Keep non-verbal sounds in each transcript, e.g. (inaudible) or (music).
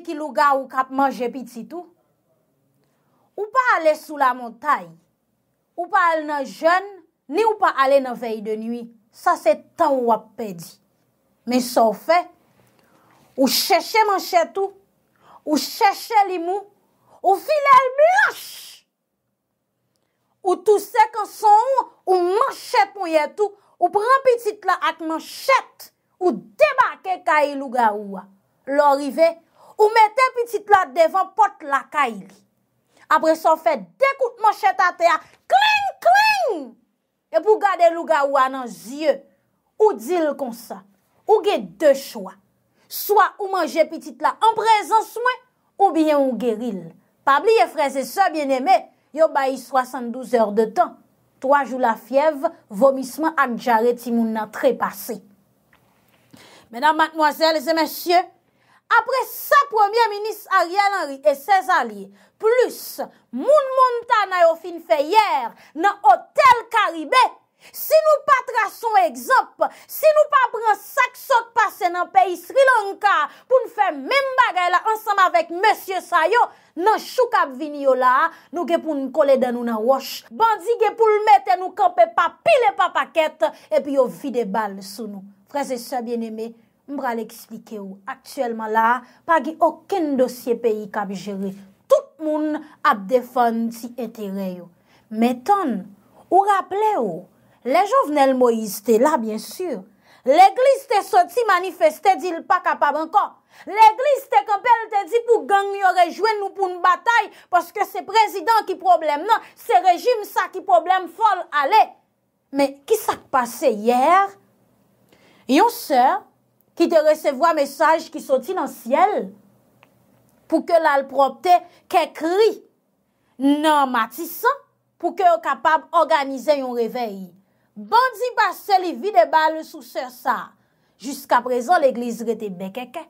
ki lou ga ou kap manje pititou. Ou pa ale sou la montaye, ou pa ale nan jen, ni ou pa ale nan vey de nui, sa se tan wap pedi. Men so fe, ou cheche manchetou, ou cheche limou, ou filel mlyash, ou tou se kan son ou, ou manchet mwen yetou, ou pran pitit la ak manchet, ou debake kaye lou ga ouwa. Lou rivey, Ou mette pitit la devan pot lakay li. Apre son fèd, dekout man chetate a kling kling. E pou gade luga ou anan zye, ou dil konsa. Ou gen de chwa. Swa ou manje pitit la an prezans mwen, ou bien ou geril. Pabli ye freze se, bien eme, yo bayi 72 or de tan. Toa jou la fyev, vomisman an jare ti moun nan trepase. Menan matnoazel, zemensye, apre sa premier minis Ariel Henry et ses alli, plus, moun monta na yo fin fe yer, nan hotel Karibè, si nou pa tra son egzop, si nou pa pran sakso te pase nan peyi Sri Lanka, pou nou fe men bagay la ansam avèk M. Sayo, nan chouk ap vini yo la, nou ge pou nou kole dan nou nan wosh, bandi ge pou l'met, nou kanpe pa pile pa paket, epi yo fi de bal sou nou. Frase sa bien eme, mbra l'eksplike ou, aktuelman la, pa gi oken dosye peyi kab jere. Tout moun ap defon ti etere yo. Meton, ou rappele ou, le jovnel Moïse te la, bien sur, l'Eglise te soti manifeste di l'pa kapab anko. L'Eglise te kapel te di pou gang yore jwen nou pou n'bataille poske se prezident ki problem nan, se rejim sa ki problem fol ale. Me, ki sa k'pase yere? Yon sèr, I te resevwa mesaj ki soti nan siel pou ke lal propte ke kri nan matisa pou ke o kapab organize yon revey. Bandi basse li vide bal sou sersa. Juska prezon l'egliz rete bekeke.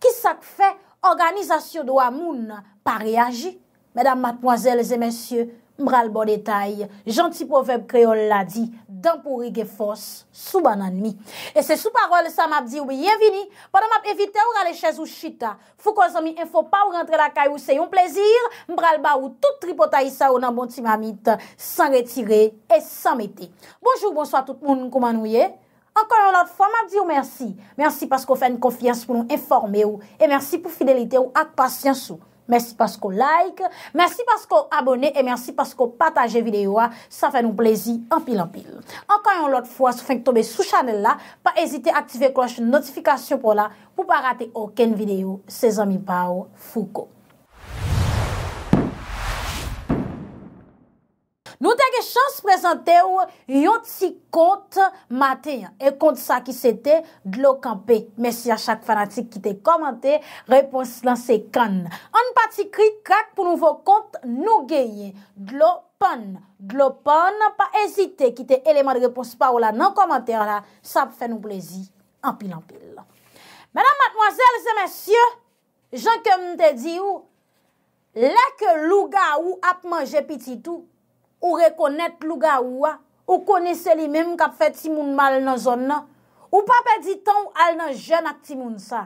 Ki sak fe organizasyon do amoun pa reagi, medan matmoazel zemensye? Mbral bo detay, janti poveb kreol la di, dampo rig e fos, sou banan mi. E se sou parol sa map di ou biyevini, padan map evite ou rale chèz ou chita. Fou kozomi en fò pa ou rentre la kay ou se yon plezir, mbral ba ou tout tripotay sa ou nan bon ti mamit, san retire et san mette. Bonjou, bonsoit tout moun kouman ou ye. Ankon yon lot fwa map di ou mersi. Mersi paskou fèn konfians pou nou informe ou, e mersi pou fidelite ou ak pasyans ou. mersi paskou like, mersi paskou abone, e mersi paskou pataje videyo a, sa fè nou plezi anpil anpil. Ankan yon lot fwa sou fènk tobe sou chanel la, pa ezite aktive kloche notifikasyon pou la, pou pa rate oken videyo, se zanmi pa ou fouko. Nou te ge chans prezante ou yon ti kont maten. E kont sa ki sete, dlo kampe. Mesye a chak fanatik ki te komante, repons lan se kan. An pati kri krak pou nouvo kont nou geye. Dlo pon. Dlo pon, pa ezite ki te eleman repons pa ou la nan komante. Sa pou fe nou plezi. Ampil ampil. Madame, mademoiselles et messieurs, jen ke mte di ou, lak luga ou ap manje pitit ou, Ou rekonet luga ouwa, ou konese li mem kap fe timoun mal nan zon nan, ou pape ditan ou al nan jen ak timoun sa.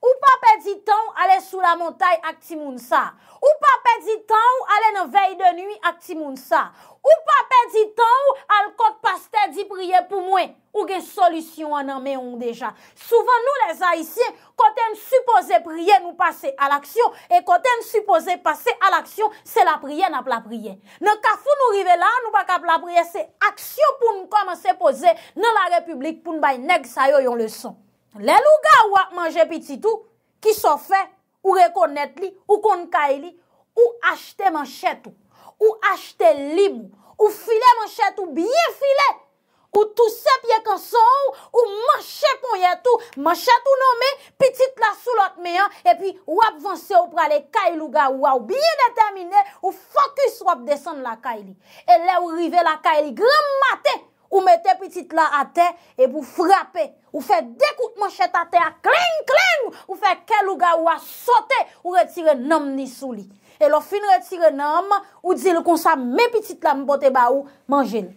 Ou pa pedi tan ou ale sou la montay ak timoun sa? Ou pa pedi tan ou ale nou vey de nui ak timoun sa? Ou pa pedi tan ou al kote pastè di priye pou mwen? Ou gen solusyon ananme yon deja? Souvan nou les a isye, kote m supose priye nou pase al aksyon, e kote m supose pase al aksyon, se la priye nap la priye. Nou ka foun nou rive la, nou baka la priye se aksyon pou m komanse pose nan la republik pou m bay neg sayo yon leson. Le luga wap manje pititou, ki so fe, ou rekonet li, ou kon kaili, ou ashte manchetou, ou ashte libu, ou file manchetou, biye file, ou tou sepye konsou, ou manchet pou yetou, manchetou nou me, pitit la sou lot me an, e pi wap vanse ou prale kaili luga waw, biye detemine, ou fokus wap desen la kaili, e le ou rive la kaili gramate. ou mette pitit la ate, e pou frape, ou fe dekout manchet ate a kling kling, ou fe ke louga ou a sote, ou retire nom ni souli. E lo fin retire nom, ou dile konsa me pitit la mbote ba ou, manjel.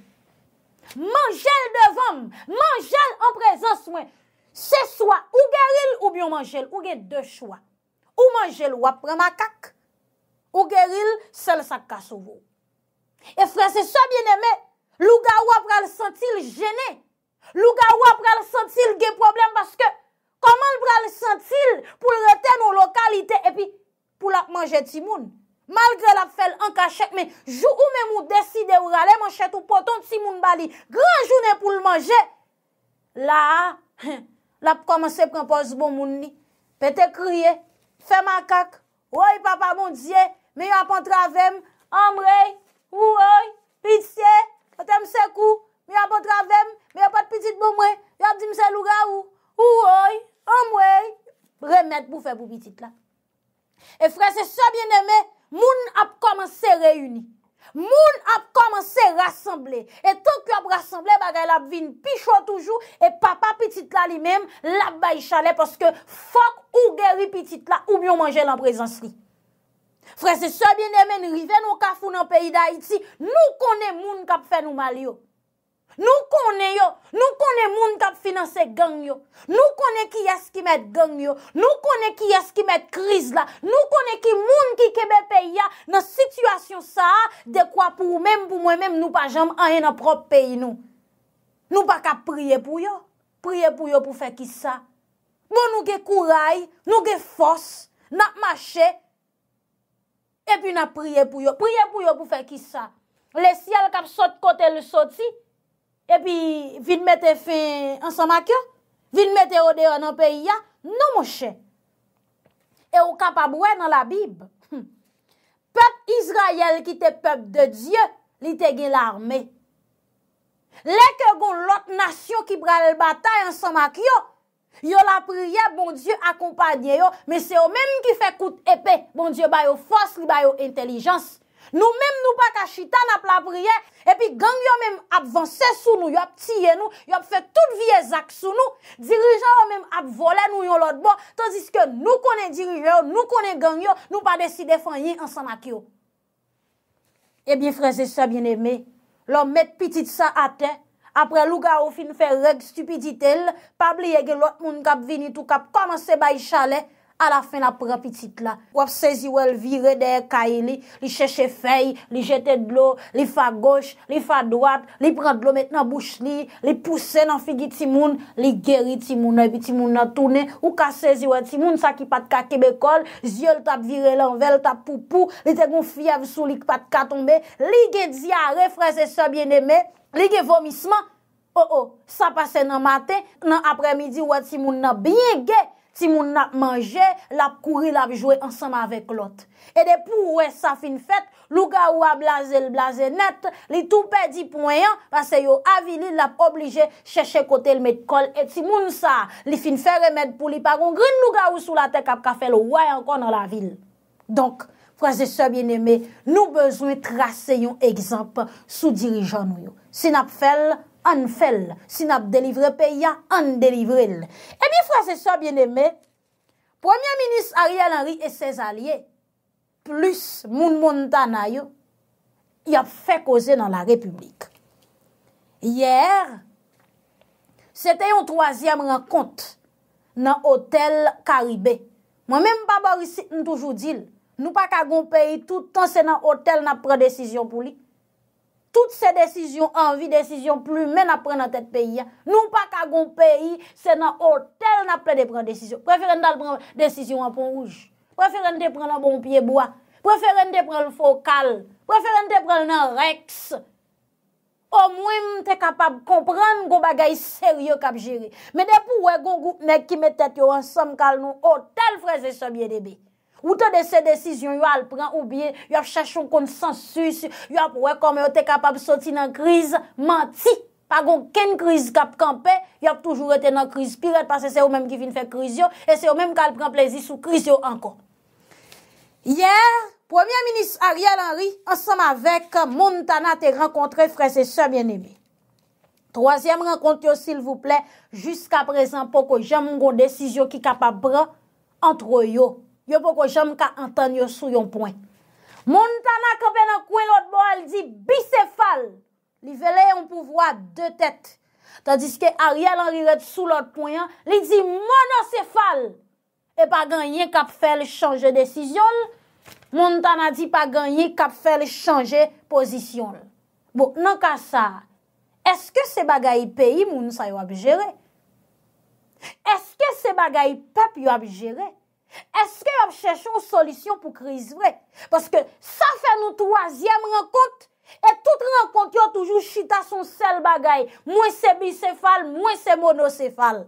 Mangel devan, manjel an prezans mwen. Se swa, ou geril ou biyo manjel, ou ge de chwa. Ou manjel wap pre makak, ou geril sel sak ka souvo. E fre se swa bin eme, Lou ga wap pral sentil jene. Lou ga wap pral sentil ge problem baske koman l pral sentil pou l reten ou lokalite epi pou l ap manje ti moun. Malgre l ap fel an kachek men jou ou men mou deside ou rale man chet ou poton ti moun bali. Gran jounen pou l manje. La, l (clears throat) ap komanse prempos bon moun ni. Pe te kriye, fe makak. Oye papa moun diye, me yon ap antravem. Amre, ouye, pitiye, Ate mse kou, mi apot ravem, mi apot pitit bou mwen, mi ap di mse louga ou, ou oi, ou mwen, remet pou fe pou pitit la. E fre se so bieneme, moun ap komanse reyuni, moun ap komanse raseble, e tok yo ap raseble, bagay la vin pichon toujou, e papa pitit la li menm, la bay chale, poske fok ou geri pitit la, ou myon manje lan prezans li. Frè se sobyen demen rive nou ka foun an peyi da iti, nou kone moun kap fè nou mal yo. Nou kone yo, nou kone moun kap finanse gang yo. Nou kone ki yas ki met gang yo, nou kone ki yas ki met kriz la. Nou kone ki moun ki keme peyi ya nan situasyon sa dekwa pou mèm pou mèm mèm nou pa jam anye nan prop peyi nou. Nou pa ka priye pou yo, priye pou yo pou fè ki sa. Mou nou ge kou ray, nou ge fos, nap mache. E pi na priye pou yo. Priye pou yo pou fe ki sa. Le sial kap sot kote le soti. E pi vin mette fin ansan makyo. Vin mette ode anan peyi ya. Non mwoshe. E ou kap abwe nan la bib. Peb Israel ki te peb de Diyo. Li te gen l'arme. Le ke gon lot nasyon ki bral batay ansan makyo. Yo la priye bon diyo akompanyen yo Men bon se yo menm ki fe koute epe Bon diyo bayo fos li bayo intelijans Nou menm nou pa ka chitan ap la priye Epi gang yo menm ap vansen sou nou Yo ap tiye nou Yo ap fe tout viezak sou nou Dirijan yo menm ap vole nou yon lot bon Tandis ke nou konen dirijan yo Nou konen gang yo Nou pa desi defan yi ansan ak yo Ebyen eh freze se bien eme Lom met pitit sa ate apre luga ou fin fè rèk stupiditel, pab li yege lot moun kap vinit ou kap komanse bay chale, a la fin ap rapitit la. Wap sezi wèl vire dè kaye li, li chèche fèy, li jètè d'lo, li fa goch, li fa dwat, li pran d'lo met nan bouch li, li pousse nan figi timoun, li geri timoun, evi timoun nan toune, waka sezi wèl timoun sa ki pat ka kebekol, zye l tap vire l anvel, tap poupou, li te goun fia v sou lik pat ka tombe, li gen zi a refre se sa bien eme, Li ge vomisman, o oh, o, oh, sa pase nan mate, nan apremidi wè ti moun nan biege, ti moun nan manje, lap kouri lap jwe ansanman avèk lot. E depou wè sa fin fèt, lou ga wè blaze lblaze net, li toupe di pwoyan, pase yo avili lap oblige chèche kote lmet kol et ti moun sa, li fin fè remèd pou li paron grin nou ga wè sou la tek ap ka fè lo wè ankon nan la vil. Frase so eh bien eme, nou bezwen trase yon ekzamp sou dirijan nou yo. Sin ap fel, an fel. Sin ap delivre pe, ya an delivre el. E bi frase so bien eme, Premier Ministre Ariel Henry et ses alliè, plus moun moun tanay yo, y ap fe koze nan la republik. Yer, se te yon troasyem renkont nan hotel Karibè. Mwen menm babo risit nou toujou dil, Nou pa ka goun peyi, toutan se nan hotel nan pren desisyon pou li. Tout se desisyon anvi, desisyon plume nan pren nan tet peyi ya. Nou pa ka goun peyi, se nan hotel nan pren de pren desisyon. Preferen nan pren desisyon an pon rouj. Preferen de pren nan bon piye boya. Preferen de pren nan fokal. Preferen de pren nan reks. O mwen te kapab kompren goun bagay seryo kap jiri. Men depou we goun goun mek ki me tet yo an som kal nou hotel freze som ye debi. Ote de se desisyon yo al pran oubiye, yo ap chachon kon sensus, yo ap wek kon me yo te kapab soti nan kriz, manti, pa gon ken kriz kap kampe, yo ap toujou rete nan kriz piret, pase se yo menm ki fin fe kriz yo, e se yo menm kal pran plezis ou kriz yo ankon. Yer, Premier Ministre Ariel Henry, ansam avek Montana te renkontre frese se bien ebi. Troasyem renkont yo sil vouple, jiska prezant poko jan mongon desisyon ki kapab pran antro yo ankon. Yo pou kwa chanm ka antan yo sou yon poin. Moun tan a kapen an kwen lot bo al di bicefal. Li vele yon pouvo a de tèt. Tandis ke a riel an li ret sou lot poin. Li di monosefal. E pa ganyen kap fel chanje desisyon. Moun tan a di pa ganyen kap fel chanje posisyon. Bo, nan ka sa, eske se bagay peyi moun sa yo ap jere? Eske se bagay pep yo ap jere? Eske yon chèchon solisyon pou kriz vre? Paske sa fè nou toasyem renkont, e tout renkont yon toujou chita son sel bagay, mwen se bisefal, mwen se monosefal.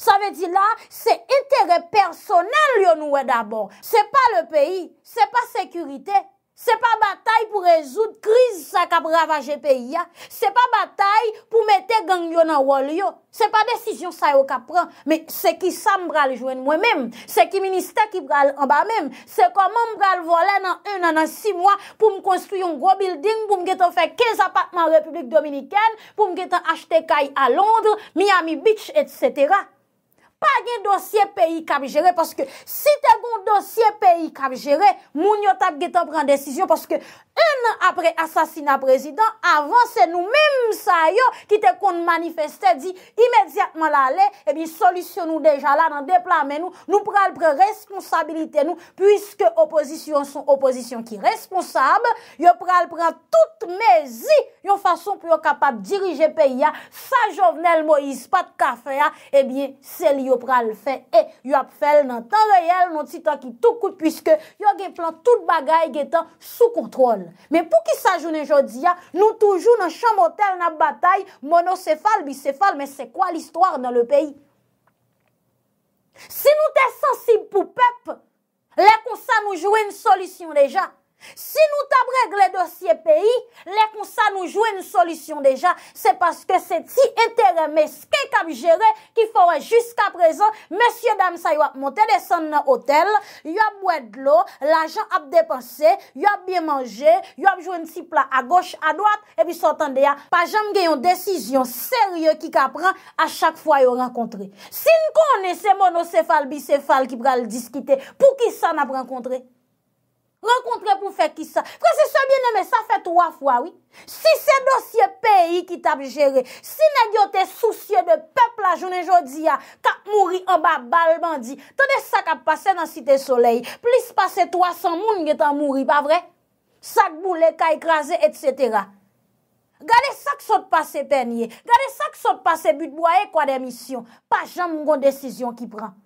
Sa ve di la, se intere personel yon nou e dabor. Se pa le peyi, se pa sekurite. Se pa batay pou rezout kriz sa ka bravaje peyi ya, se pa batay pou mette gangyon an walyo, se pa desisyon sa yo ka pran, me se ki sa mbral jwen mwen men, se ki minister ki mbral an ba men, se koman mbral volen an un an an si mwa pou m konstuyon gro building pou m geton fe kez apatman republik dominiken, pou m geton achte kay a Londre, Miami Beach, etc., pa gen dosye peyi kab jere paske si te kon dosye peyi kab jere, moun yo tab getan pren desisyon paske en apre asasina prezident, avanse nou menm sa yo ki te kon manifeste di imediatman la le ebi solisyon nou deja la nan deplame nou, nou pral pre responsabilite nou, pwiske oposisyon son oposisyon ki responsab yo pral pre tout mezi yo fason pou yo kapab dirije peyi ya, sa jovenel moiz pat kafe ya, ebi seli yo pral fe e yo ap fel nan tan reyel nan titan ki tou koute pwiske yo gen plan tout bagay gen tan sou kontrol. Men pou ki sajounen jodi ya, nou toujou nan chan motel nan batay, mono sefal, bi sefal, men se kwa l'histoire nan le peyi? Si nou te sensib pou pep, le kon sa mou jowe n solisyon deja. Si nou tab regle dosye peyi, le kon sa nou jwe nou solisyon deja, se paske se ti entere meske kab jere ki fawen jusqu aprezen, mesye dam sa yow ap monte desan nan hotel, yow ap wedlo, la jan ap depanse, yow ap bien manje, yow ap jwe nou sipla a goch, a doat, epi sotan deya, pa jan mgeyon desisyon serye ki kapran a chak fwa yow renkontre. Si nou konen se monocefal, bicefal ki pral diskite, pou ki sa nap renkontre? Renkontre pou fek ki sa? Frense se mene me sa fek 3 fwa, oui? Si se dosye peyi ki tab jere, si negyo te souciye de pepl la jounen jodi ya, ka mouri anba balbandi, tade sak ap pase nan site solei, plis pase 300 moun gen tan mouri, pa vre? Sak boule, ka ekraze, et cetera. Gade sak sot pase penye, gade sak sot pase but boye kwa demisyon, pa jan moun goun desisyon ki pran.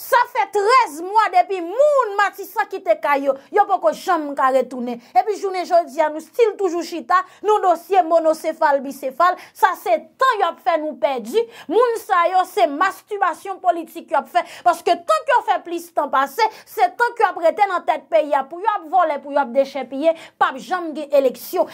Sa fe trez mwa depi moun mati sa ki te kayo, yo pou ko jam kare toune. Epi jounen joun diyan nou stil toujou chita, nou dosye monosefal, bisefal, sa se tan yo ap fe nou pedi, moun sa yo se mastubasyon politik yo ap fe. Paske tan ki yo ap fe plis tan pase, se tan ki yo ap reten nan tet pe ya pou yo ap vole pou yo ap deche pye, pap jam ge eleksyon.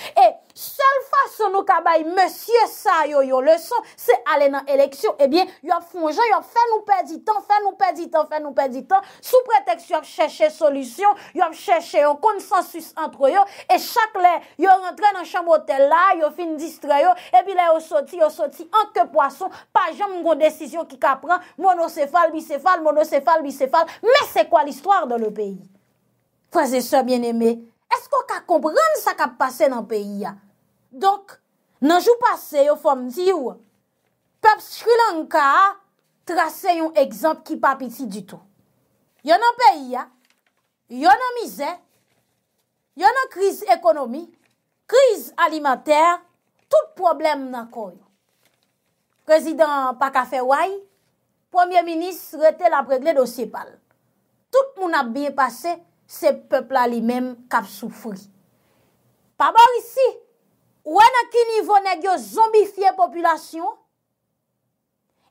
Sou preteks yo ap chèche solusyon Yo ap chèche yon konsensus antre yo E chakle yo rentre nan chanmote la Yo fin distre yo E bi la yo soti, yo soti anke poason Pa jan moun goun desisyon ki kapran Mono sefal, mi sefal, mono sefal, mi sefal Me se kwa l'histoire dan le peyi Fase so bien eme Esko ka kompran sa ka pase nan peyi ya Donk Nan jou pase yo fom diyo Pebs Sri Lanka A trase yon ekzamp ki pa piti di tou. Yon an peyi ya, yon an mize, yon an kriz ekonomi, kriz alimenter, tout problem nan kon. Prezident Pakafe Wai, Premier Ministre, rete la pregle dosye pal. Tout moun ap biye pase, se pepla li men kap soufri. Pa mor isi, wè nan ki nivou ne gyo zombifiye populasyon,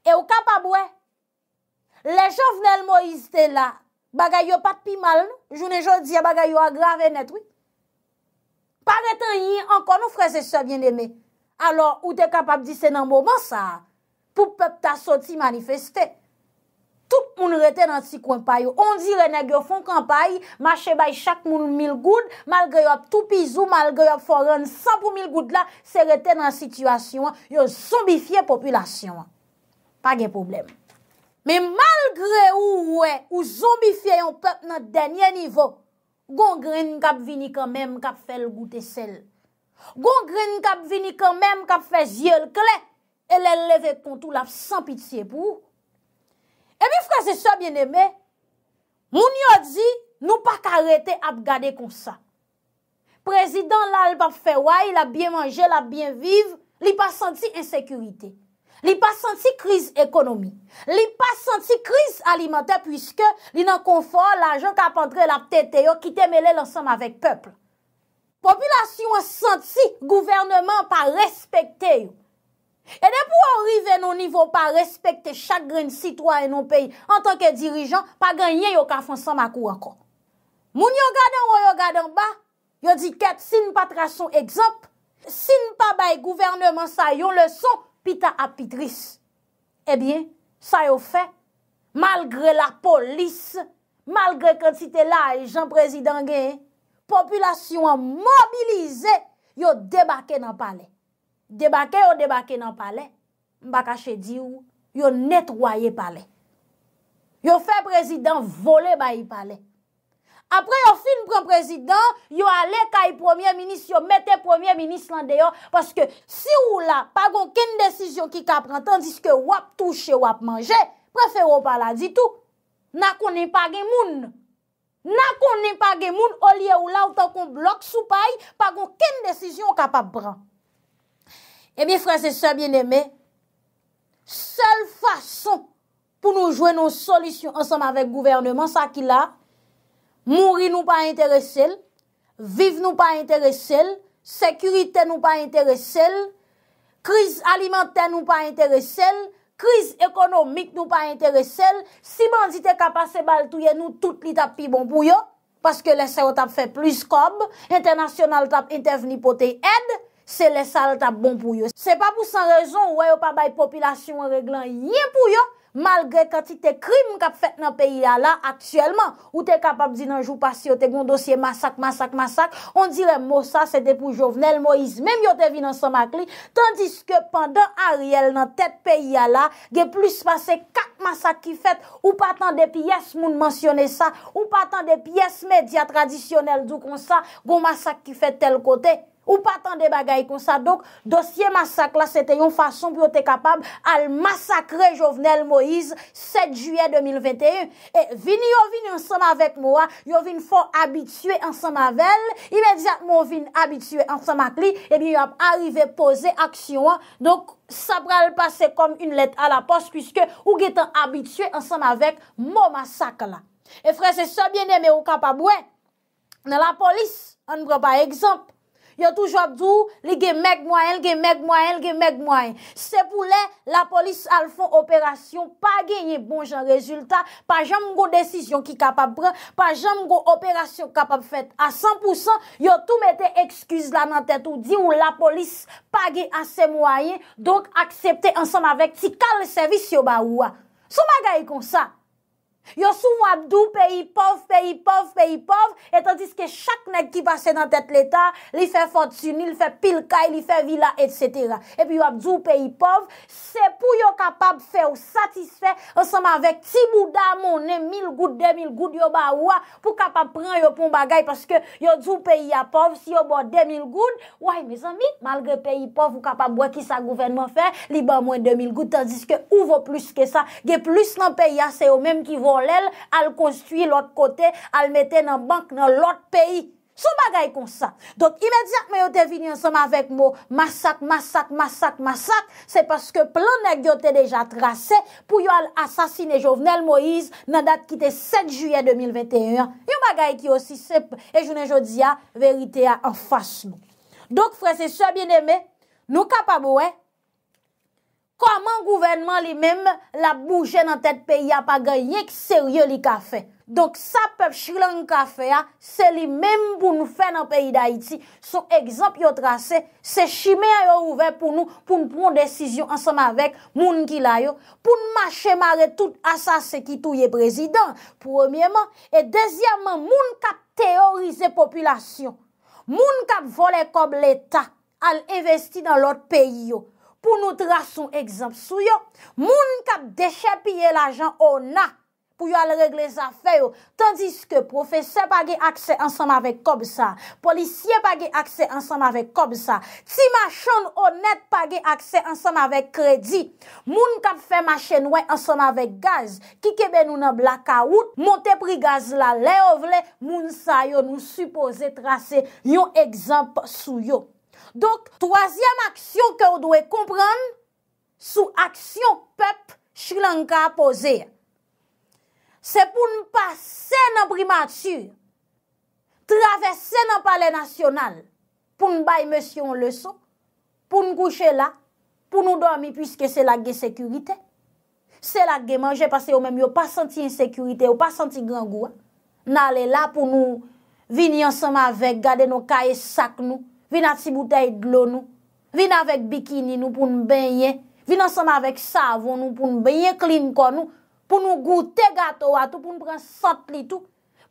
E ou kapab wè? Le jovnel mo yiste la, bagay yo pat pi mal nou? Jounen jo di ya bagay yo agrave net wè? Par etan yi, ankon nou frese se vyen demè. Alors, ou te kapab di se nan mouman sa? Pou pep ta soti manifestè? Tout moun rete nan si kwen payo. On di rene gyo fon kwen payi, mache bay chak moun mil goud, malgè yo ap toupizou, malgè yo ap foren, san pou mil goud la, se rete nan situasyon, yo zombifiye populasyon an. pa gen problem. Me malgre ou wè, ou zombifiè yon pep nan denye nivou, gongren kap vini kèmèm kap fèl goutè sel. Gongren kap vini kèmèm kap fèl zye l kle, e lè lèvè kontou laf san pitiè pou. E mi fraze sa, mwen emè, moun yo a di, nou pa karete ap gade kon sa. Prezident lal pa fè wè, il a bien manje, il a bien vive, li pa santi ensekuritey. li pa santi kriz ekonomi, li pa santi kriz alimante pwiske li nan konfor la jen kapantre la ptete yo ki temele lansanm avek pepl. Popilasyon santi gouvernement pa respekte yo. E de pou anrive nou nivou pa respekte chak gren sitwa en nou peyi an tanke dirijan pa genye yo ka fonsan makou akon. Moun yo gadan ou yo gadan ba, yo di ket sin patrason ekzamp, sin pa bay gouvernement sa yo lason Pita apitris, ebyen, sa yo fe, malgre la polis, malgre kantite la e jan prezidant gen, populasyon an mobilize, yo debake nan pale. Debake ou debake nan pale, mbakache di ou, yo netwaye pale. Yo fe prezidant vole bayi pale. apre yo film pren prezident, yo ale ka yi premier minis, yo mette premier minis lan deyo, paske si ou la, pa gon ken desisyon ki ka pran, tandis ke wap touche, wap manje, prefero pa la ditou, na konen pa gen moun, na konen pa gen moun, olye ou la, ou tan kon blok sou pay, pa gon ken desisyon ki ka pa pran. Ebi fran, se se bien eme, sel fason pou nou jwe nou solisyon ansanm avèk gouvernement, sa ki la, Mouri nou pa interesel, viv nou pa interesel, sekurite nou pa interesel, kriz alimenten nou pa interesel, kriz ekonomik nou pa interesel, si bandite kapase baltouye nou tout li tap pi bon pou yo, paske lese yo tap fe plis kob, internasyonal tap interveni po te ed, se lese yo tap bon pou yo. Se pa pou san rezon wè yo pa bay popilasyon reglan yin pou yo, Malgre kati te krim kap fet nan peyi ala, aktuelman, ou te kapap di nan jou pasi, ou te goun dosye masak, masak, masak, on dire mou sa, se te pou jovenel, mou izmèm yo te vi nan son makli, tandis ke pandan a riel nan tet peyi ala, ge plus pase kak masak ki fet, ou patan de piyes moun mensyone sa, ou patan de piyes media tradisyonel du kon sa, goun masak ki fet tel kote, Ou pa tan de bagay kon sa. Dok, dosye masak la, se te yon fason pou yo te kapab al masakre Jovenel Moïse, 7 juye 2021. E vini yo vini ansema vek mou a, yo vini fò abitue ansema vel, imediat mou vini abitue ansema kli, e bi yo ap arrive pose aksyon a. Dok, sa pral pase kom yon let a la pos, pwiske ou getan abitue ansema vek mou masak la. E fre se se biene me ou kapab we, nan la polis, an bre pa ekzamp, Yo toujou apdou li gen meg mwayen, li gen meg mwayen, li gen meg mwayen. Se pou le, la polis al fon operasyon, pa genye bon jan rezultat, pa jan mgo desisyon ki kapap bre, pa jan mgo operasyon kapap fet. A 100%, yo tou mette ekskuz la nan tet ou di ou la polis pa genye ase mwayen, donk aksepte ansam avek ti kal le servis yo ba ouwa. Sou magay kon sa? Yo sou wap djou peyi pov, peyi pov, peyi pov Et anzis ke chak neg ki pase Nan tet l'Etat, li fe fotsuni Li fe pilkay, li fe vila, etc E pi wap djou peyi pov Se pou yo kapab fe ou satisfè Anseman vek ti mouda Mounen 1000 goud, 2000 goud Yo ba oua pou kapab pran yo pou bagay Paske yo djou peyi ya pov Si yo bo 2000 goud, ouay mizan mi Malge peyi pov ou kapab wakisa Gouvenman fe, li ba moun 2000 goud Tandis ke ou vo plus ke sa Ge plus nan peyi ya se yo menm ki vo Bon, al konstuit lout kote, al mette nan bank nan lout peyi. Sou bagay kon sa. Donk imediat mè yo te vini an soma vek mo, masak, masak, masak, masak, se paske planèk yo te deja trase, pou yo al asasine jovnel Moïse, nan dat kite 7 juye 2021. Yo bagay ki osi sep, e jounen jo diya, verite ya an fas nou. Donk frese, sou a bine mè, nou kapa mouè. Koman gouvenman li mèm la bouje nan tèt peyi ya pa gen yek serye li ka fe. Donk sa pep chile an ka fe ya, se li mèm pou nou fe nan peyi da iti. Son ekzamp yo trase, se chime a yo ouve pou nou pou nou proun desisyon ansam avek moun ki la yo. Poun mache mare tout asase ki tou ye prezident. Premyèman, e dezyèman, moun kap teorize populasyon. Moun kap vole kob l'Etat al investi nan lot peyi yo. Pou nou trasyon ekzamp sou yo, moun kap deshe piye la jan o na pou yo al regle zafey yo. Tandis ke profese pa ge akse ansanm avek kob sa, polisye pa ge akse ansanm avek kob sa, ti machon o net pa ge akse ansanm avek kredi, moun kap fe machen we ansanm avek gaz, ki kebe nou nan blaka wout, moun te pri gaz la le ovle, moun sa yo nou supose trase yon ekzamp sou yo. Donk, toazyam aksyon ke ou dwe kompran sou aksyon pep Chilanka apose. Se pou nou pa se nan primat sur, traves se nan pale nasyonal, pou nou baye monsyon le son, pou nou kouche la, pou nou dormi pwiske se la ge sekurite, se la ge manje pase ou menm yo pa senti insekurite, ou pa senti gran gwa, nan ale la pou nou vini ansama avek, gade nou kae sak nou, vin ati bouteille glon nou, vin avek bikini nou pou nou benye, vin ansama avek savon nou pou nou benye klinkon nou, pou nou goute gato atou, pou nou pren sat li tou,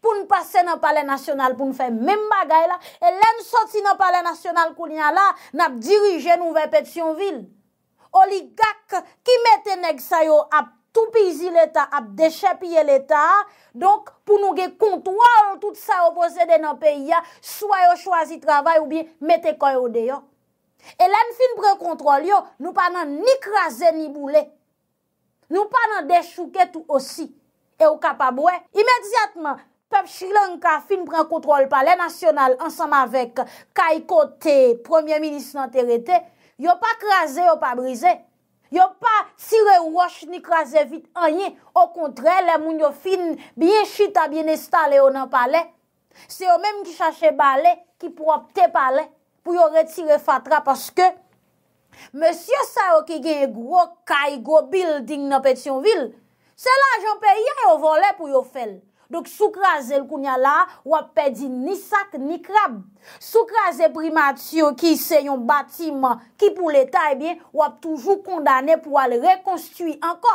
pou nou pase nan pale nasyonal, pou nou fe men bagay la, e len soti nan pale nasyonal kou lina la, nap dirije nou vepet yon vil. Oli gak, ki meteneg sayo ap, tou pizi l'Etat ap deche pye l'Etat, donk pou nou ge kontrol tout sa opose de nan peyi ya, sou a yo chwazi travay ou biye mette koy ou deyo. E lan fin pre kontrol yo, nou pa nan ni krasen ni boule. Nou pa nan dechouke tou osi, e ou kapabwe. Imediatman, pep Sri Lanka fin pre kontrol pa le nasyonal ansam avek Kaiko te, premier milis nan terete, yo pa krasen, yo pa brisen. yo pa sire wosh ni kras evit anye, o kontre, le moun yo fin, bien chita, bien estale, yo nan pale, se yo menm ki chache bale, ki propte pale, pou yo retire fatra, paske, monsye sa yo ki genye gro, kay, gro bil, ding nan petyon vil, se la janpe, ya yo vole pou yo fel. Dok soukra zèl kounya la wap pedi ni sak ni krab. Soukra zèl primatiyo ki se yon batiman ki pou l'Etat e eh bin wap toujou kondane pou al rekonstuit anko.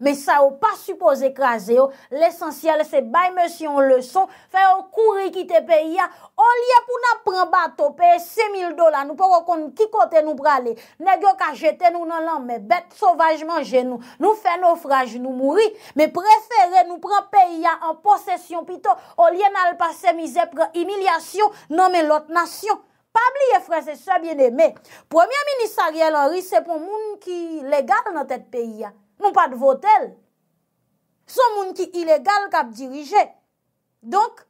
Me sa ou pa suppose ekraze ou, l'esensyal se bayme si ou le son, fe ou kouri kite pe iya, ou liye pou nan pran bato, peye se mil dola, nou porokon ki kote nou prale, negyo ka jete nou nan lanme, bete sauvajman genou, nou fe naufraje, nou mouri, me prefere nou pran pe iya an posesyon, pito ou liye nan alpase mize pre emilyasyon, nanme lot nasyon. Pabli ye frese, se biene me. Me, premye minisaryel anri, se pou moun ki legal nan tete pe iya. Nou pa te votel. Son moun ki ilegal kap dirije. Donk,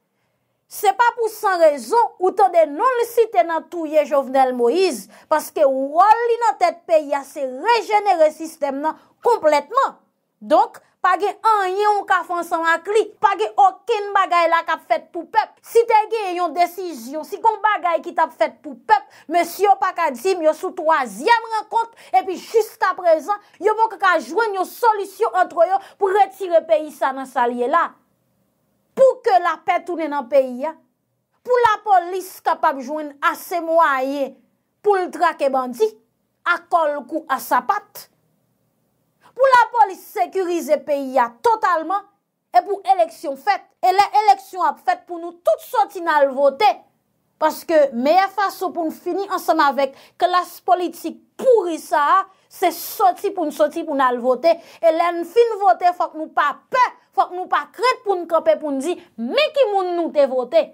se pa pou san rezon, ou ton de non le site nan touye jovenel Moïse, paske wali nan tet pe, ya se regenere sistem nan kompletman. Donk, pa gen an yon ka fonsan akli, pa gen okin bagay la kap fet pou pep. Si te gen yon desisyon, si kon bagay ki tap fet pou pep, monsi yo pa ka di myo sou toazyem renkont, epi jiska prezant, yo bo ke ka jwen yon solisyon antro yo pou retire peyi sa nan salye la. Pou ke la petounen an peyi ya, pou la polis kap ap jwen ase mwa a ye, pou l drake bandi, a kol kou a sapat, pou la polis sekurize peyi ya totalman, e pou eleksyon fet, e le eleksyon ap fet pou nou tout soti nan l voté, paske meye faso pou n fini ansan avek, ke las politik pouri sa, se soti pou n soti pou nan l voté, e len fin voté fok nou pa pe, fok nou pa kred pou n kope pou n di, me ki moun nou te voté,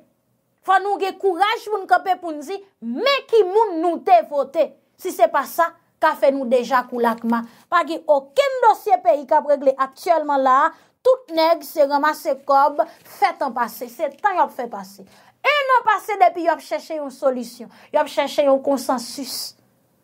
fok nou ge kouraj pou n kope pou n di, me ki moun nou te voté, si se pa sa, ka fe nou deja kou lakman, pa ki oken dosye peyi ka pregle aktiyelman la, tout neg se ramase kob, fet an pase, se tan yop fe pase, en an pase depi yop cheche yon solisyon, yop cheche yon konsensus,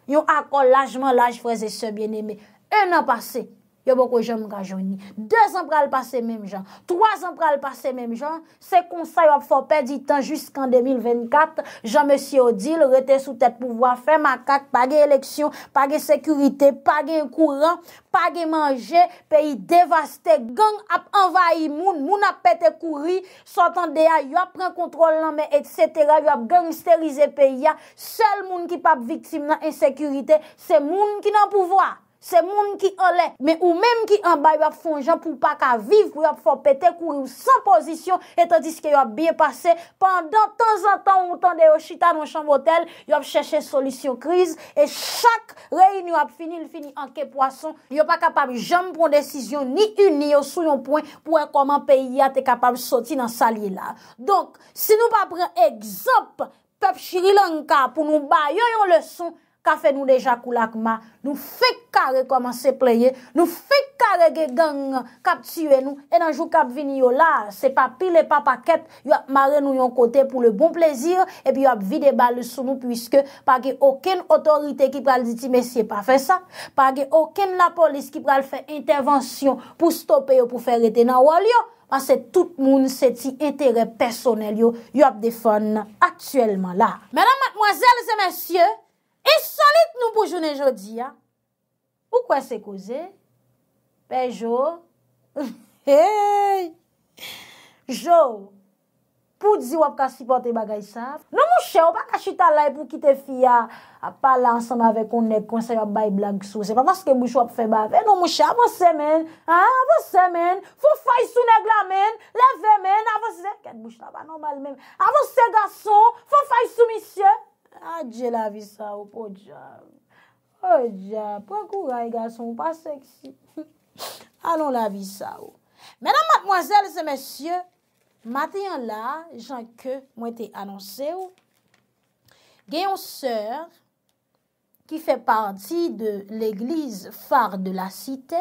yon akol lajman laj fraze se bieneme, en an pase, Yo bo ko jem ka jouni. Dez an pral pase menm jan. Troaz an pral pase menm jan. Se konsay wap fò pè di tan jisk an 2024. Jan M. Odil rete sou tèt pou vwa fè makak, page eleksyon, page sekurite, page kouran, page manje, peyi devaste. Gang ap envayi moun, moun ap pète kouri, sotan deya, yo ap pren kontrol nan me, et setera, yo ap gangsterize peyi ya. Sel moun ki pap viktime nan ensekurite, se moun ki nan pou vwa. Se moun ki olè, mè ou mèm ki an bay wap foun jan pou pa ka viv, wap fò pète, kourou san pozisyon, etan diske wap biye pase, pandan tan zan tan ou tan de yo chita nan chan botel, wap chèche solisyon kriz, e chak rey ni wap fini, l fini anke poason, wap pa kapab jan mpron desisyon, ni yon sou yon poen pou enkoman peyi ya te kapab soti nan salye la. Donk, si nou pa pren egzop, pep Chirilanka pou nou bay yo yon leson, Ka fe nou deja kou lakma, nou fe kare koman se pleye, nou fe kare ge gang kap tue nou, e nanjou kap vini yo la, se papi le papa ket, yo ap mare nou yon kote pou le bon plezir, e pi yo ap vide bal sou nou, pwiske pa ge oken otorite ki pral diti mesye pa fe sa, pa ge oken la polis ki pral fe intervensyon pou stope yo pou fe rete nanwal yo, anse tout moun seti entere personel yo, yo ap defon aktuelman la. Menan matmoazelze mesye, E solit nou pou jounen jodi, a? Pou kwen se kouze? Pe, Jou? (laughs) Hey! Jou, pou di wap ka sipote bagay sa? Non mou chè, wap ka chita la e pou kite fia a pala ansan ave kon nek kon se yon bay blan kisou. Se pa man se ke mou chou ap fe bave. Non mou chè, a mou chè men. A mou chè men. Fou fay sou neg la men. Leve men. A mou chè. Kèd mou chè, a pa normal men. A mou chè gason. Fou fay sou misye. Adje la vi sa ou, po diab. Po diab, po kou a y gason pa seksi. (laughs) Alon la vi sa ou. Menan matmoazel se mesye, maten la, jan ke mwen te anonse ou, gen yon seur ki fe parti de l'eglize far de la site,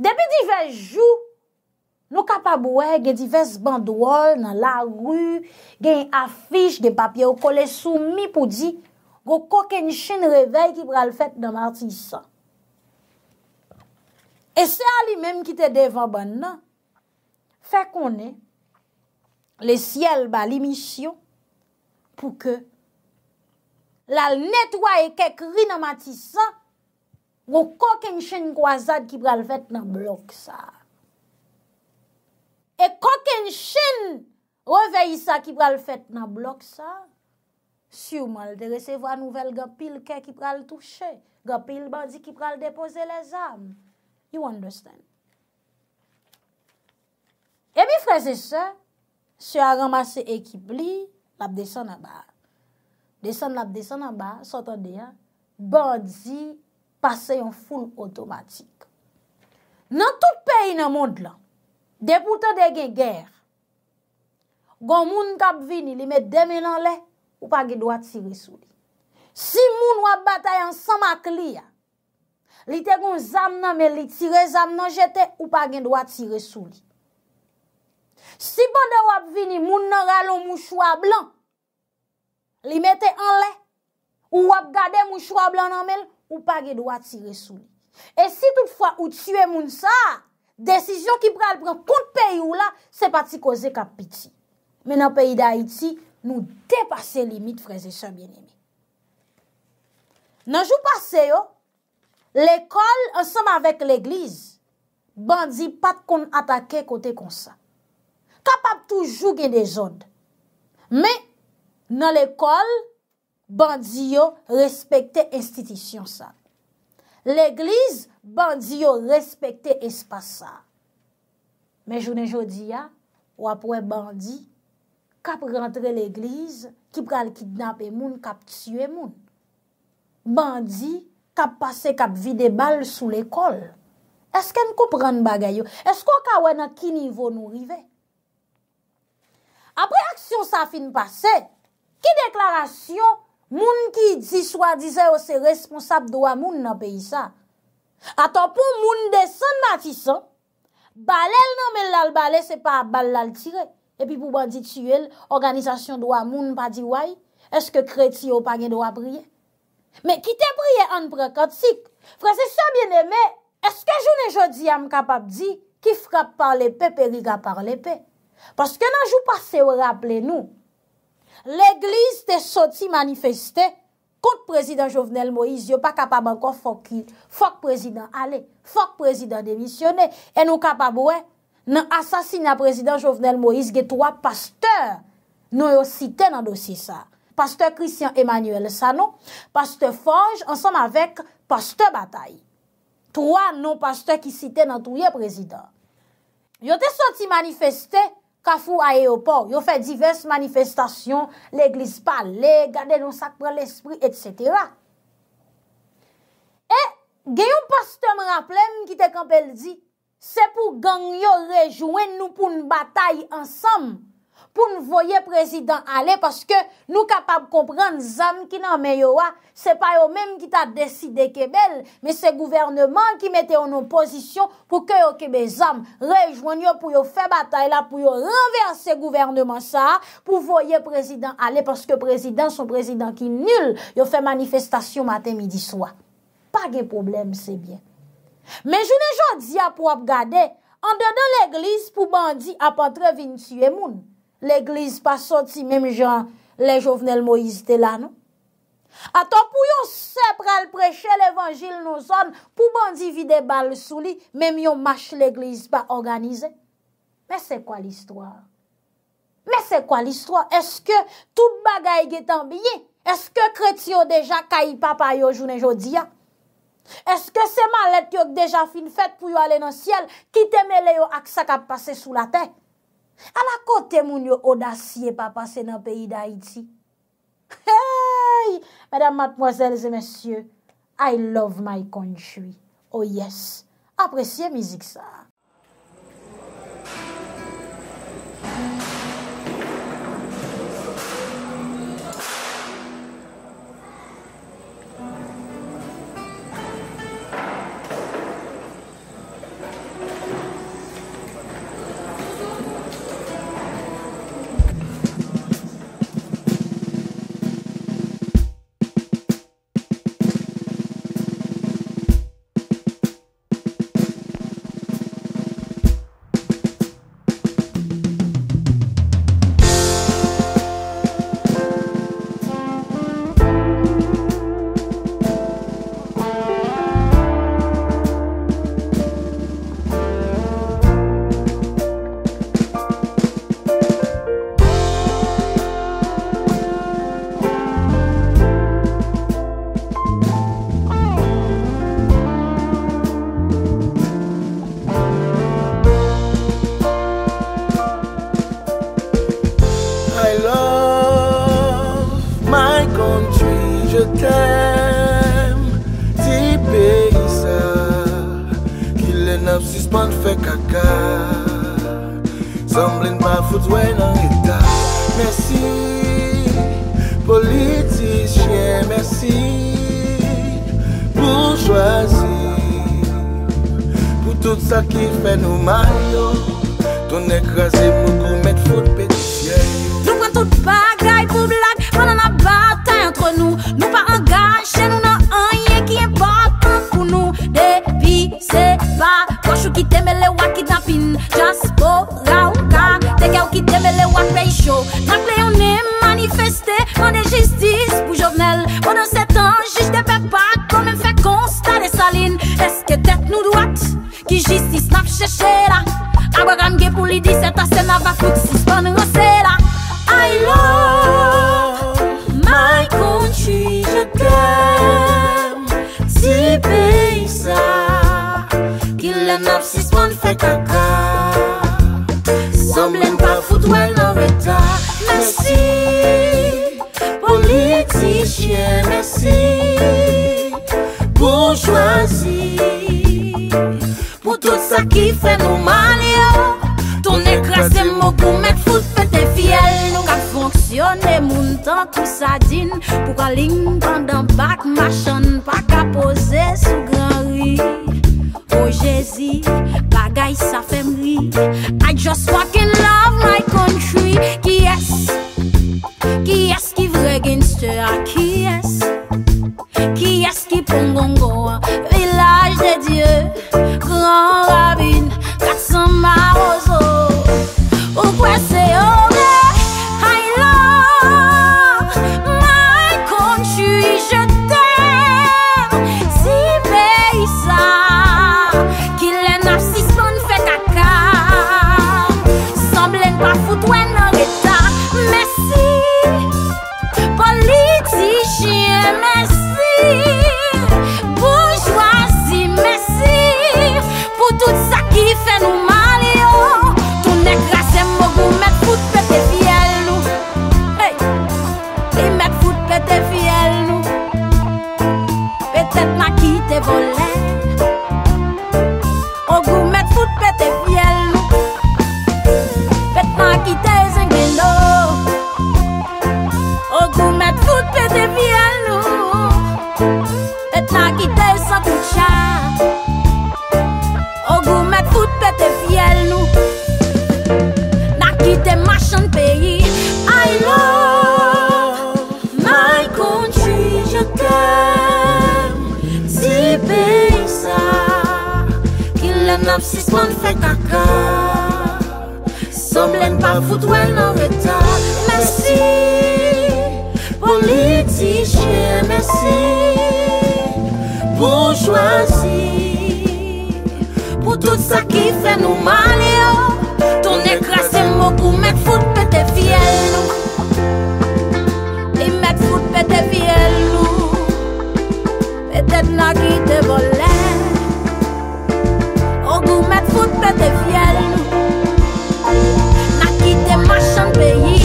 debi di vej jou, Nou kapabouè gen divers bandouol nan la ru, gen afish de papye ou kole soumi pou di go koken chen revey ki pral fèt nan martisan. E se a li menm ki te devan ban nan, fè konen le siel ba li misyon pou ke la netwaye kek ri nan martisan go koken chen kwa zad ki pral fèt nan blok sa. e koken chen reveyi sa ki pral fèt nan blok sa, si ou mal te resevo an nouvel gopil ke ki pral touche, gopil bandi ki pral depose les am. You understand? E mi freze se, si ou a ramase ekip li, lap desan an ba. Desan lap desan an ba, sot an deyan, bandi pase yon foul otomatik. Nan tout peyi nan moun de lan, Depoute de gen ger, gon moun tap vini li met deme nan le, ou pa gen doa tire sou li. Si moun wap batay an samak li ya, li te goun zam nan men li tire zam nan jete, ou pa gen doa tire sou li. Si pande wap vini moun nan ralo mou choua blan, li mette an le, ou wap gade mou choua blan nan men, ou pa gen doa tire sou li. E si toutfwa ou tue moun sa, Desisyon ki pral pran kont peyi ou la, se pati koze kap piti. Men nan peyi da iti, nou depase limit, freze chan, bien eni. Nan jou pase yo, l'ekol, ansam avek l'egliz, bandi pat kon atake kote kon sa. Kapap toujou gen de jonde. Men, nan l'ekol, bandi yo, respekte institisyon sa. L'egliz, l'egliz, Bandi yo respekte espasa. Me jounen jodi ya, wapwe bandi, kap rentre l'eglize, ki pral kidnap e moun, kap tsywe moun. Bandi, kap pase, kap vide bal sou l'ekol. Esken koupran bagay yo? Esko akawen a ki nivou nou rive? Apre aksyon sa fin pase, ki deklarasyon, moun ki di swa dize, yo se responsab do a moun na pe yisa. Ata pou moun de san matisan, balel nan men lal bale se pa bal lal tire. Epi pou ban ditu el, organizasyon dwa moun pa di waj, eske kreti yo pa gen dwa priye. Men ki te priye an prekotik, fre se sa mwen eme, eske joun e jodi am kapap di ki frap par lepe periga par lepe. Paske nan jou pase ou rapple nou, l'eglise te soti manifestè. Kont prezident Jovenel Moïse, yo pa kapab ankon fok ki, fok prezident ale, fok prezident demisyonè, en nou kapab wè nan asasina prezident Jovenel Moïse ge 3 pasteur nan yo site nan dosi sa. Pasteur Christian Emmanuel Sano, pasteur Forge, ansanm avèk pasteur Bataille. 3 nan pasteur ki site nan touye prezident. Yo te soti manifestè. Kafou aéopor, yo fè diverse manifestasyon, lè glis pa lè, gade lonsak prè l'espri, etc. E, genyon pas te mraplem ki te kampel di, se pou gangyo rejouen nou pou n'bataï ansam. pou nou voye prezidant ale, paske nou kapab komprenn zan ki nan meyo wa, se pa yo menm ki ta deside kebel, me se gouvernman ki mette yon oposisyon, pou ke yo kebe zan rejwonyon pou yo fe batay la, pou yo renverse gouvernman sa, pou voye prezidant ale, paske prezidant son prezidant ki nul, yo fe manifestasyon maten midi swa. Pa gen problem se bien. Men jounen joun di ap wap gade, an de dan l'eglis pou bandi ap atrevin tsyemoun. l'Eglise pa soti mèm jan le jovnel Moïse te la, nou? Ata pou yon sepral preche l'Evangil nou zon, pou bandi vide bal sou li, mèm yon mash l'Eglise pa organize? Mè se kwa l'histoire? Mè se kwa l'histoire? Eske tout bagay getan biye? Eske kretiyo deja kayi papa yo jounen jodia? Eske seman let yo deja fin fèt pou yon alè nan siel ki teme le yo aksak ap pase sou la tèk? A la kote moun yo odasye pa pase nan peyi da iti? Hey! Madame, mademoiselles et messieurs, I love my country. Oh yes! Apresye mizik sa. Si s'pande fè kaka S'amble n'pa foud wè nan etat Mersi, politis chien Mersi, pou jwazi Pou tout sa ki fè nou mayo Ton ekraze mou kou met foud peti fye Loukwen tout bagay pou blag Manan abata yon tr nou, nou pa angaj Ki teme le wak pey show Na pleyone, manifeste Mande jistis pou jovnel Bonan se tan, jish de pe pat Promem fekons, tare salin Eske tet nou doat Ki jistis nap cheshera Abagam ge pou li diset Ase na vakout si spanen Aki fè nou man yo Toun e krasè mou koumè Fous fè te fiel Nou ka fonksyonè moun tan Tou sa din pou ka ling pran dan Napsis moun fè kaka Sòm lè n'pap fout wè nan vè ta Mèsi Pon litijè Mèsi Pon chwansi Pon tout sa ki fè nou mani yo Ton ekrasè mou pou mèk fout pè te fiel nou e Mèk fout pè te fiel nou Pè tèt nan ki te bolè foutre de fiel N'a quitté chambre pays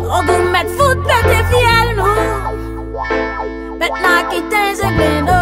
On goût mettre foutre de fiel nous Maintenant quitté Zegleno eh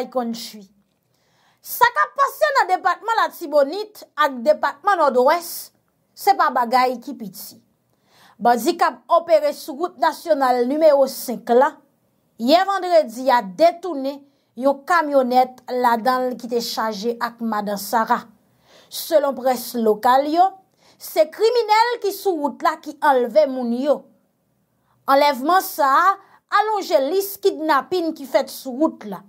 y kon chwi. Sa ka pasyen a departman la tibonit ak departman odwes, se pa bagay ki piti. Ba zi kap opere sou gout nasyonal numeo 5 la, ye vendredi ya detounen yo kamyonet la dan ki te chaje ak madansara. Selon pres lokal yo, se kriminel ki sou gout la ki enleve moun yo. Enlevman sa, alonje lis kidnapin ki fet sou gout la.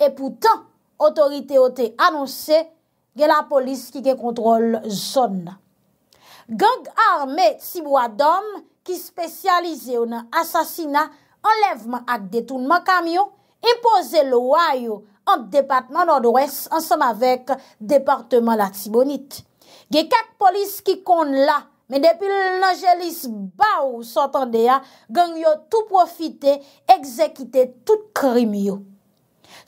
E pou tan, otorite o te anonse, ge la polis ki ge kontrol zon. Genk arme tibwa dom ki spesyalize ou nan asasina, enlevman ak detounman kamyon, impose lowayo an depatman odwes ansam avek departman la tibonit. Ge kak polis ki kon la, men depi l'angelis ba ou sotande ya, genk yo tou profite, ekzekite tout krim yo.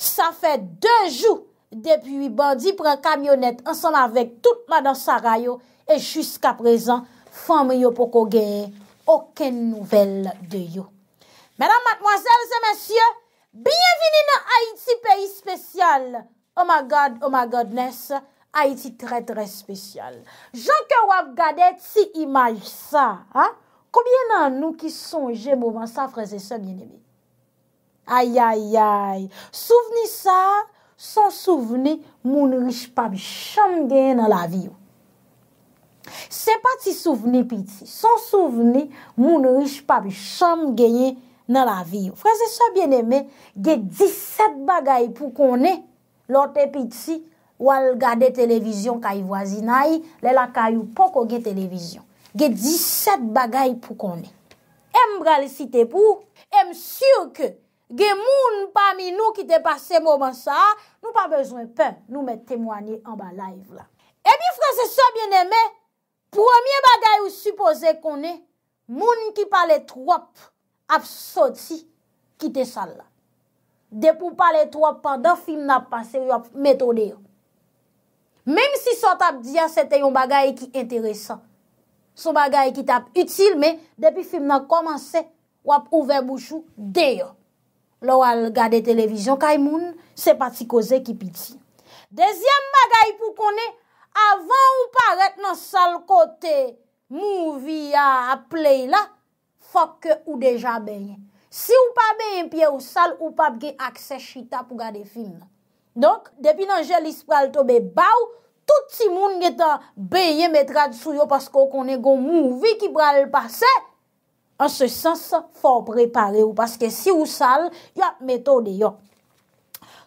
Sa fè dèjou depi bandi prè kamyonèt ansan avèk tout la dansa rayo e jysk aprezen fòm yo poko geye, okè nouvel de yo. Mèdam matmoazèl zè mèsyè, biyevini nan Haiti peyi spèsyal. Oh my God, oh my Godness, Haiti trè trè spèsyal. Jankè wap gade ti imaj sa, koubyen nan nou ki sonje mouman sa freze se mjenimit. Ay, ay, ay. Souveni sa, son souveni moun rish pa bi chanm genye nan la viyo. Se pa ti souveni piti, son souveni moun rish pa bi chanm genye nan la viyo. Frase sa, bien eme, ge diset bagay pou konen lote piti wal gade televizyon ka yi wazina yi, le la kayou pon ko ge televizyon. Ge diset bagay pou konen. Em brale site pou, em syur ke, Ge moun pami nou ki te pase mouman sa, nou pa bezwen pem nou me temwani an ba laiv la. Ebi eh franse so bieneme, pwemye bagay ou supose konen, moun ki pale trop ap soti ki te sal la. Depou pale trop pandan film nan pase, wap meto deyo. Mem si sot ap diya se te yon bagay ki enteresan, son bagay ki tap util, men depi film nan komanse, wap ouve moujou deyo. Lou al gade televizyon kay moun, se pati koze ki piti. Dezyem bagay pou konen, avan ou paret nan sal kote movie a play la, fapke ou deja beye. Si ou pa beye mpye ou sal, ou pa bge akse shita pou gade film. Donk, depi nan jelis pral tobe bau, touti moun geta beye metrad sou yo pasko konen go movie ki pral pase... An se sens forprepare ou. Paske si ou sal, yo ap metode yo.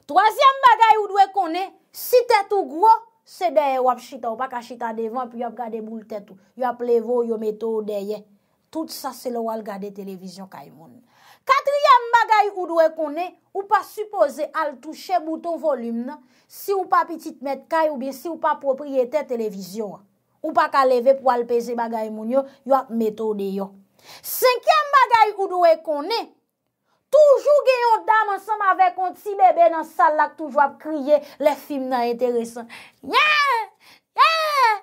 Troasyam bagay ou dwe kone, si tetou gwo, se deye wap chita ou pa ka chita devan, pi yo ap gade moule tetou. Yo ap levo, yo metodeye. Tout sa se lo wal gade televizyon kayvouni. Katryam bagay ou dwe kone, ou pa suppose al touche bouton volyum nan, si ou pa pitit met kayvouni, si ou pa propriete televizyon. Ou pa ka leve pou al peze bagay moun yo, yo ap metode yo. Senkye magay ou do e konen Toujou gen yon dam ansam avek On ti bebe nan sal lak Toujou ap kriye le film nan enteresan Nyen! Nyen!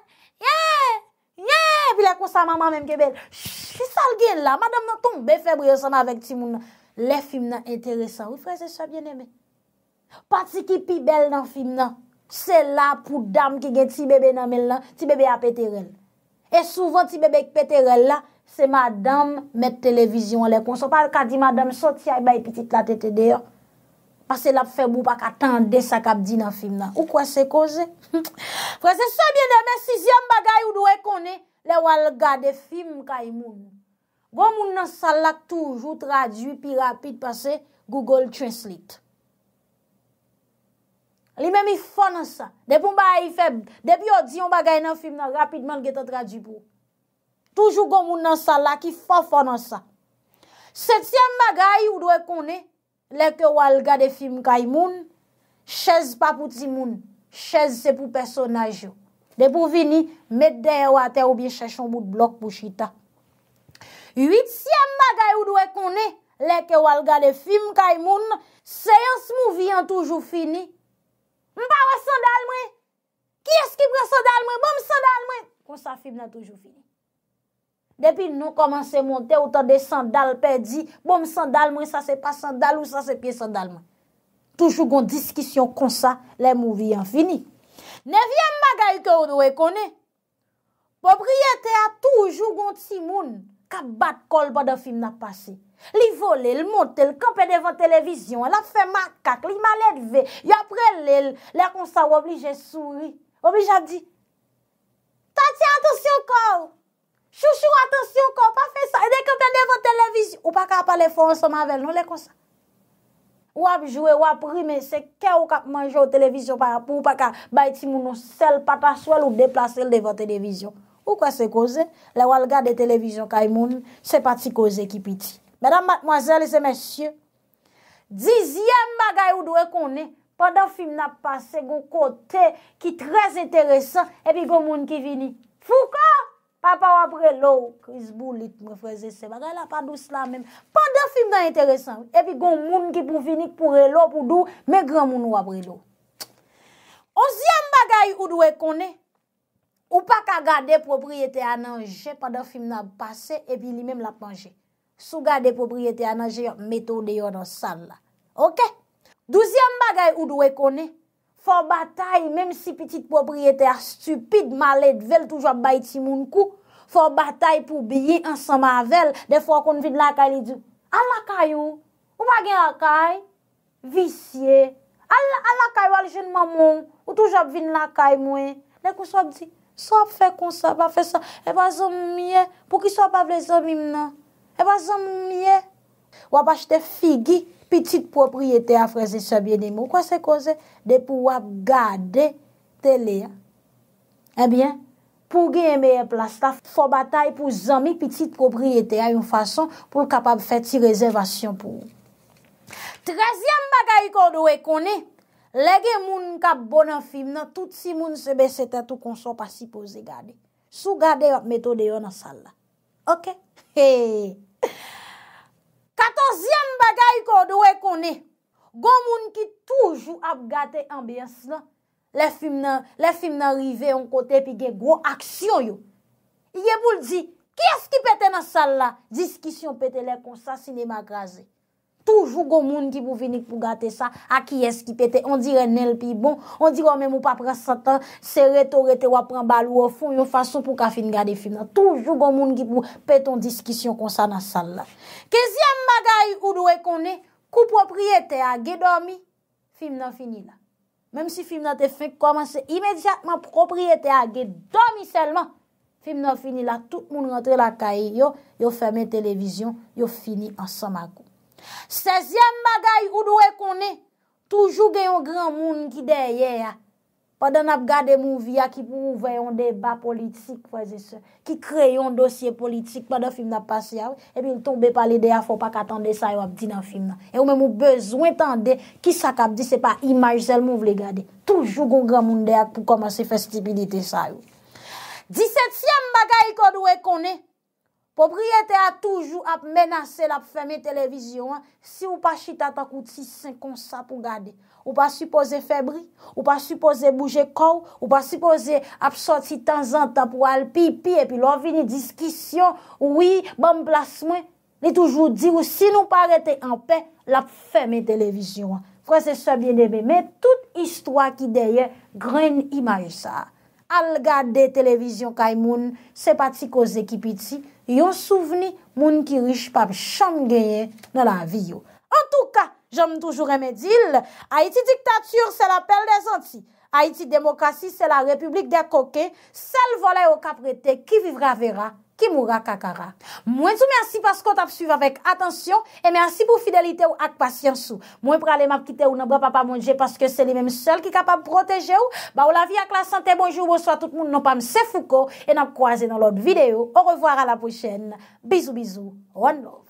Nyen! Nyen! Pi la konsa mama menm ke bel Shhh! Pi sal gen la Madame nan ton befebri ansam avek ti moun nan Le film nan enteresan Ou fraze sa bien eme Pati ki pi bel nan film nan Se la pou dam ki gen ti bebe nan men lan Ti bebe apete rel E souvan ti bebe apete rel la Se madame met televizyon le kon. Sopal ka di madame sotia yi bayi pitit la tete deyo. Pase lap febou pa ka tende sa kap di nan film nan. Ou kwa se koze? Prese (laughs) sobyen demen, sizyan bagay ou do e kone, le wal gade film ka imoun. Gon moun nan salak toujou tradu pi rapid pase Google Translate. Li men mi fon an sa. De pou mba a yi feb, debi yo di yon bagay nan film nan, rapidman ge te tradu pou. Toujou gomoun nan sa la ki fò fò nan sa. Sètyem magay ou dwe kone, leke walga de film kay moun, chèz pa pouti moun, chèz se pou personaj yo. De pou vini, mede dey wate ou bi chèchon mout blok pou chita. Yuitsyem magay ou dwe kone, leke walga de film kay moun, seyons mou vi an toujou fini. Mpa wè sandal mwen? Kis ki pre sandal mwen? Mpa mwen sandal mwen? Kon sa film nan toujou fini. Depi nou komanse monte ou tan de sandal pedi, bom sandal mwen sa se pa sandal ou sa se piye sandalman. Toujou goun diskisyon konsa, le mouvi an fini. Nevyen magay kè ou do e kone, pobriyete a toujou goun timoun, ka bat kol ba de film na pase. Li vole, li monte, li kompe devan televizyon, la fe makak, li malet ve, yo apre le konsa wop li jè souri, wop li jè di, ta ti an tou syon kòw, Chouchou, atensyon kon, pa fe sa. E dek apen devote televizyon. Ou pa ka pale fon, son mavel, nou le kon sa. Ou ap jowe, ou ap rime, se ke ou kap manjou televizyon para pou ou pa ka bay ti moun nou sel pata swel ou deplase l devote televizyon. Ou kwa se koze? Le wal gade televizyon kay moun, se pati koze ki piti. Madame, mademoiselle, se mesye. Diziyem bagay ou do e kon e. Pa da film na pase, go kote, ki trez enteresan, e pi go moun ki vini. Fou kwa? Papa wapre lò, Chris Bullitt mwè freze sewa. Gè la pa dous la mèm. Pa dè film nan enteresan. Epi gon moun ki pou vinik pou re lò, pou dò, mè gran moun wapre lò. Onziyam bagay ou dwe kone. Ou pa ka gade propriyete ananje pa dè film nan pase, epi li mèm la panje. Sou gade propriyete ananje, metou de yon nan sal la. Ok? Douziyam bagay ou dwe kone. Fò batay, mèm si pitit popriyeter, stupid, malèd, vel, toujòp bayti moun kou. Fò batay pou biye ansan ma vel, defò kon vin lakay li di. Al lakay ou? Ou bagen lakay? Visye. Al lakay wale jen mamon, ou toujòp vin lakay mwen. Lè kou sop di, sop fè konsa, pa fè sa. Ewa zom mye, pou ki sop avle zom imna. Ewa zom mye. Wap achte figi. pitit propriyete a freze sebyen de mou. Kwa se koze? De pou wap gade tele a. Ebyen, eh pou gen yon meyen plasta, fò batay pou zanmi pitit propriyete a yon fason pou kapab fè ti rezervasyon pou ou. Trezyam bagay kou do e kone, le gen moun kap bonan film nan, tout si moun sebe se te tou konsop asipo ze gade. Sou gade metode yo nan sal la. Ok? Heeey! Katozyen bagay ko dwe kone, gomoun ki toujou ap gate ambyans la, le film nan rive yon kote pi gen gwo aksyon yo. Ye bou l di, kif ki pete nan sal la, diskisyon pete le konsasinima graze. Toujou goun moun ki pou vinik pou gate sa, a ki eski pete, on dire nel pi bon, on dire mè mou pa pre satan, se rete ou rete wapren bal ou wafon, yon fason pou ka fin gade film nan. Toujou goun moun ki pou peton diskisyon konsa nan sal laj. Keziyem magay ou dwe kone, kou propriyete a ge dormi, film nan fini la. Mèm si film nan te fe komanse imediatman, propriyete a ge dormi selman, film nan fini la, tout moun rentre la kaye yo, yo ferme televizyon, yo fini ansan ma kou. Sezyem bagay kou do ekone Toujou gen yon gran moun ki deye ya Oden ap gade moun viya ki pou moun veyon deba politik Ki kreyon dosye politik E pi nou tombe pali deya fò pa katande sa yo ap di nan film na E ou men moun bezwen tande ki sak ap di se pa imajel moun vle gade Toujou gen yon gran moun deya pou komanse fe stipidite sa yo Disetyem bagay kou do ekone Popriyete a toujou ap menase la pou fèmè televizyon an, si ou pa chita takouti sen konsa pou gade. Ou pa suppose febri, ou pa suppose bouje kou, ou pa suppose ap soti tan zan ta pou alpipi, epi lò vini diskisyon, ouwi, bamblasmen, bon li toujou di ou si nou parete an pe, la pou fèmè televizyon an. Fransè se biene mè, mè, tout istwa ki deye, gren imay sa. Al gade televizyon kay moun, se pati koze ki piti, yon souveni moun ki rich pab chanm genyen nan la viyo. En touka, jom toujou remedil, Haiti diktatour se la perle de zanti, Haiti demokrasi se la republik de koke, sel vole ou kaprete ki vivra vera. Kimura Kakara. Mwen sou mersi pasko tap suiv avèk atensyon e mersi pou fidelite ou ak pasyansou. Mwen pralè map kite ou nan bra pa pa mounje paske se li menm sel ki kapab proteje ou ba ou la vi ak la sante. Bonjou, bonsoit tout moun, nan pam se fouko e nan kwaze nan lòd videyo. Ou revoar a la pochèn. Bizou, bizou. One more.